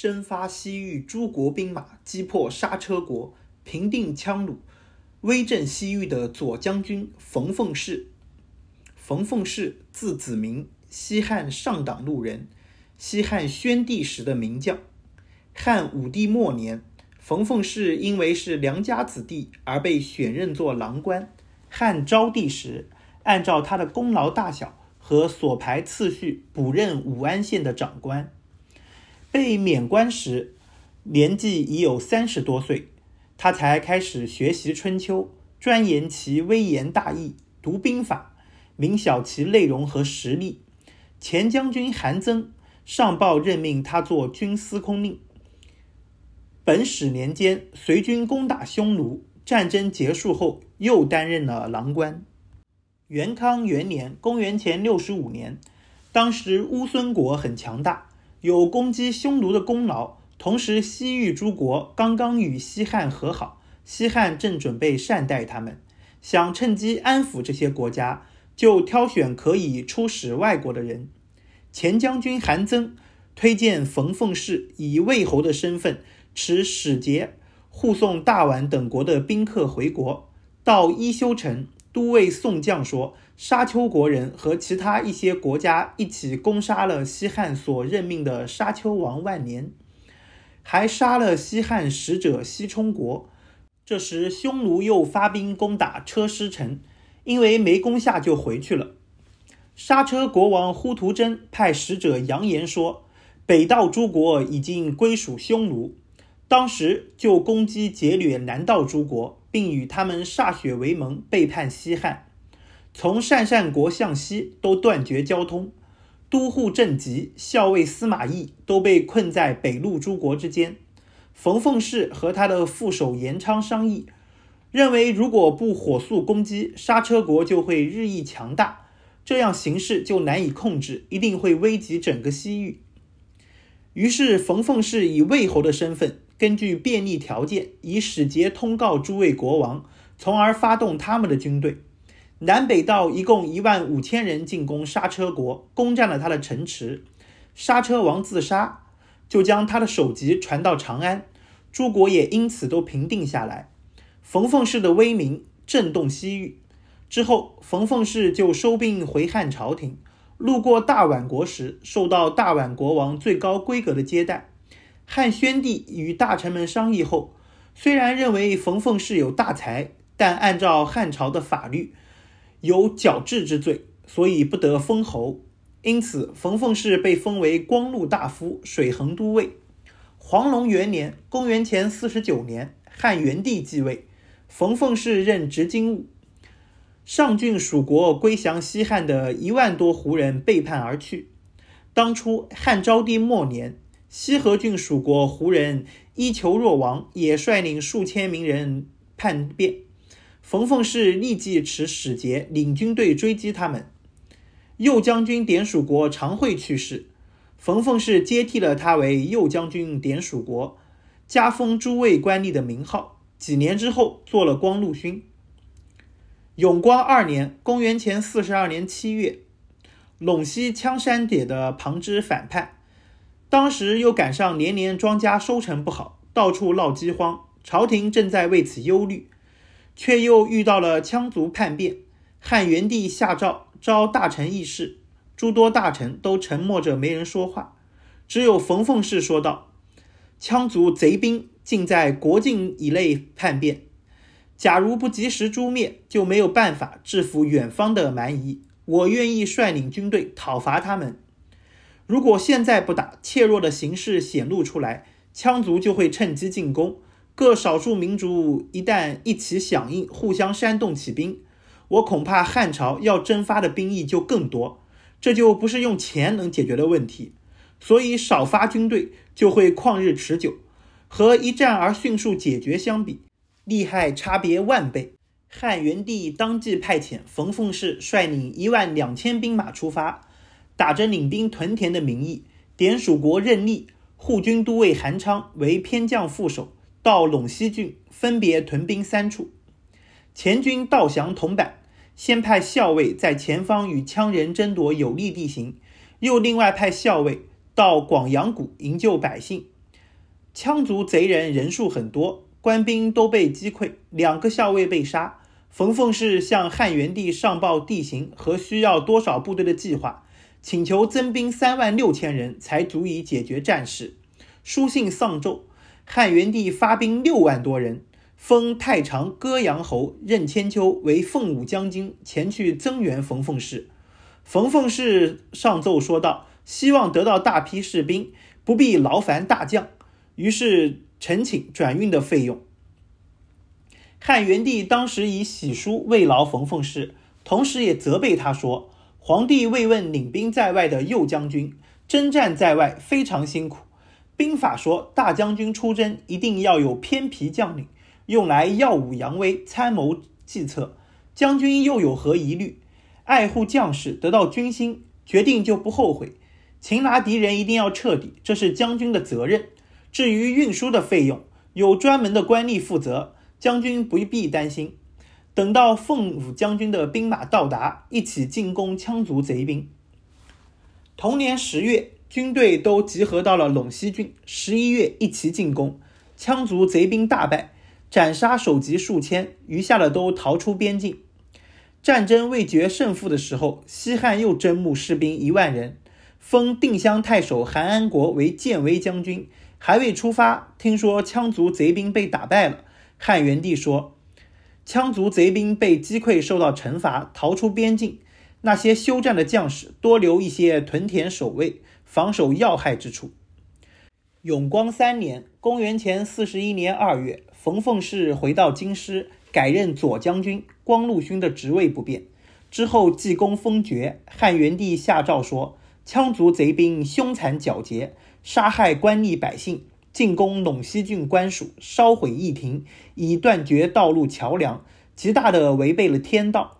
征发西域诸国兵马，击破刹车国，平定羌虏，威震西域的左将军冯奉世。冯奉世字子明，西汉上党路人，西汉宣帝时的名将。汉武帝末年，冯奉世因为是良家子弟而被选任做郎官。汉昭帝时，按照他的功劳大小和所排次序补任武安县的长官。被免官时，年纪已有三十多岁，他才开始学习《春秋》，钻研其微言大义，读兵法，明晓其内容和实力。前将军韩增上报任命他做军司空令。本始年间，随军攻打匈奴，战争结束后，又担任了郎官。元康元年（公元前六十五年），当时乌孙国很强大。有攻击匈奴的功劳，同时西域诸国刚刚与西汉和好，西汉正准备善待他们，想趁机安抚这些国家，就挑选可以出使外国的人。前将军韩增推荐冯奉氏以魏侯的身份持使节，护送大宛等国的宾客回国，到伊休城。都尉宋将说：“沙丘国人和其他一些国家一起攻杀了西汉所任命的沙丘王万年，还杀了西汉使者西充国。这时，匈奴又发兵攻打车师城，因为没攻下就回去了。沙车国王呼图真派使者扬言说：‘北道诸国已经归属匈奴。’”当时就攻击劫掠南道诸国，并与他们歃血为盟，背叛西汉。从鄯善国向西都断绝交通，都护郑吉、校尉司马懿都被困在北路诸国之间。冯奉氏和他的副手严昌商议，认为如果不火速攻击刹车国，就会日益强大，这样形势就难以控制，一定会危及整个西域。于是冯奉氏以魏侯的身份。根据便利条件，以使节通告诸位国王，从而发动他们的军队。南北道一共一万五千人进攻沙车国，攻占了他的城池。沙车王自杀，就将他的首级传到长安，诸国也因此都平定下来。冯奉氏的威名震动西域。之后，冯奉氏就收兵回汉朝廷，路过大宛国时，受到大宛国王最高规格的接待。汉宣帝与大臣们商议后，虽然认为冯奉氏有大才，但按照汉朝的法律，有矫制之罪，所以不得封侯。因此，冯奉氏被封为光禄大夫、水衡都尉。黄龙元年（公元前四十九年），汉元帝继位，冯奉氏任执金吾。上郡蜀国归降西汉的一万多胡人背叛而去。当初，汉昭帝末年。西河郡蜀国胡人伊裘若王也率领数千名人叛变，冯奉世立即持使节领军队追击他们。右将军典属国常惠去世，冯奉氏接替了他为右将军典属国，加封诸位官吏的名号。几年之后做了光禄勋。永光二年（公元前四十二年）七月，陇西羌山底的庞之反叛。当时又赶上年年庄稼收成不好，到处闹饥荒，朝廷正在为此忧虑，却又遇到了羌族叛变。汉元帝下诏召大臣议事，诸多大臣都沉默着，没人说话。只有冯奉氏说道：“羌族贼兵竟在国境以内叛变，假如不及时诛灭，就没有办法制服远方的蛮夷。我愿意率领军队讨伐他们。”如果现在不打，怯弱的形势显露出来，羌族就会趁机进攻。各少数民族一旦一起响应，互相煽动起兵，我恐怕汉朝要征发的兵役就更多。这就不是用钱能解决的问题。所以少发军队就会旷日持久，和一战而迅速解决相比，利害差别万倍。汉元帝当即派遣冯奉氏率领一万两千兵马出发。打着领兵屯田的名义，点蜀国任立护军都尉韩昌为偏将副手，到陇西郡分别屯兵三处。前军到降铜板，先派校尉在前方与羌人争夺有利地形，又另外派校尉到广阳谷营救百姓。羌族贼人人数很多，官兵都被击溃，两个校尉被杀。冯奉世向汉元帝上报地形和需要多少部队的计划。请求增兵三万六千人才足以解决战事。书信上奏，汉元帝发兵六万多人，封太常歌阳侯任千秋为奉武将军，前去增援冯奉氏。冯奉氏上奏说道：“希望得到大批士兵，不必劳烦大将。”于是陈请转运的费用。汉元帝当时以喜书慰劳冯奉氏，同时也责备他说。皇帝慰问领兵在外的右将军，征战在外非常辛苦。兵法说，大将军出征一定要有偏皮将领，用来耀武扬威、参谋计策。将军又有何疑虑？爱护将士，得到军心，决定就不后悔。擒拿敌人一定要彻底，这是将军的责任。至于运输的费用，有专门的官吏负责，将军不必担心。等到奉武将军的兵马到达，一起进攻羌族贼兵。同年十月，军队都集合到了陇西郡。十一月，一齐进攻羌族贼兵，大败，斩杀首级数千，余下的都逃出边境。战争未决胜负的时候，西汉又征募士兵一万人，封定襄太守韩安国为建威将军。还未出发，听说羌族贼兵被打败了，汉元帝说。羌族贼兵被击溃，受到惩罚，逃出边境。那些休战的将士，多留一些屯田守卫，防守要害之处。永光三年（公元前四十一年）二月，冯奉氏回到京师，改任左将军，光禄勋的职位不变。之后，济公封爵。汉元帝下诏说：“羌族贼兵凶残狡黠，杀害官吏百姓。”进攻陇西郡官署，烧毁驿亭，以断绝道路桥梁，极大的违背了天道。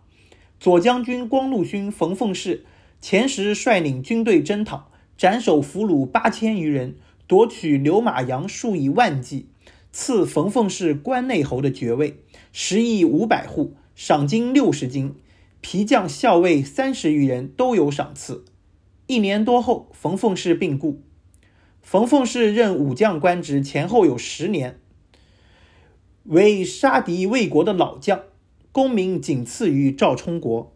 左将军光禄勋冯奉世，前时率领军队征讨，斩首俘虏八千余人，夺取牛马羊数以万计，赐冯奉世关内侯的爵位，食邑五百户，赏金六十金，皮匠校尉三十余人都有赏赐。一年多后，冯奉氏病故。冯奉是任武将官职前后有十年，为杀敌卫国的老将，功名仅次于赵充国。